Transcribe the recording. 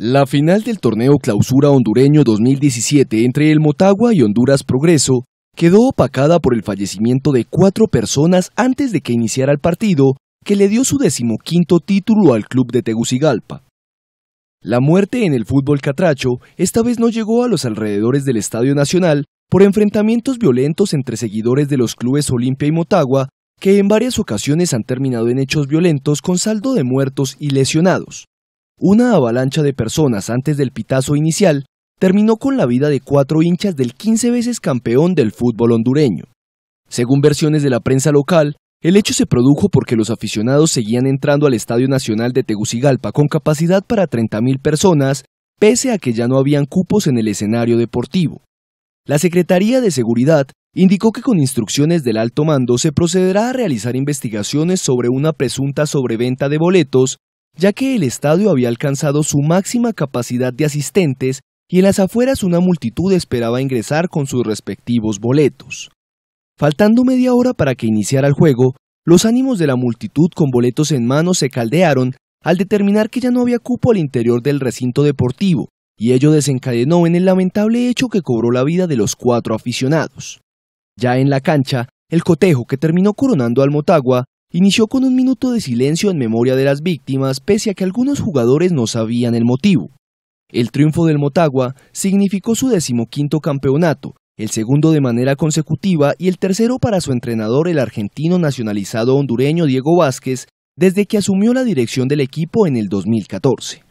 La final del torneo Clausura Hondureño 2017 entre el Motagua y Honduras Progreso quedó opacada por el fallecimiento de cuatro personas antes de que iniciara el partido que le dio su decimoquinto título al club de Tegucigalpa. La muerte en el fútbol catracho esta vez no llegó a los alrededores del Estadio Nacional por enfrentamientos violentos entre seguidores de los clubes Olimpia y Motagua que en varias ocasiones han terminado en hechos violentos con saldo de muertos y lesionados. Una avalancha de personas antes del pitazo inicial terminó con la vida de cuatro hinchas del 15 veces campeón del fútbol hondureño. Según versiones de la prensa local, el hecho se produjo porque los aficionados seguían entrando al Estadio Nacional de Tegucigalpa con capacidad para 30.000 personas, pese a que ya no habían cupos en el escenario deportivo. La Secretaría de Seguridad indicó que con instrucciones del alto mando se procederá a realizar investigaciones sobre una presunta sobreventa de boletos ya que el estadio había alcanzado su máxima capacidad de asistentes y en las afueras una multitud esperaba ingresar con sus respectivos boletos. Faltando media hora para que iniciara el juego, los ánimos de la multitud con boletos en mano se caldearon al determinar que ya no había cupo al interior del recinto deportivo, y ello desencadenó en el lamentable hecho que cobró la vida de los cuatro aficionados. Ya en la cancha, el cotejo que terminó coronando al Motagua Inició con un minuto de silencio en memoria de las víctimas, pese a que algunos jugadores no sabían el motivo. El triunfo del Motagua significó su decimoquinto campeonato, el segundo de manera consecutiva y el tercero para su entrenador, el argentino nacionalizado hondureño Diego Vázquez, desde que asumió la dirección del equipo en el 2014.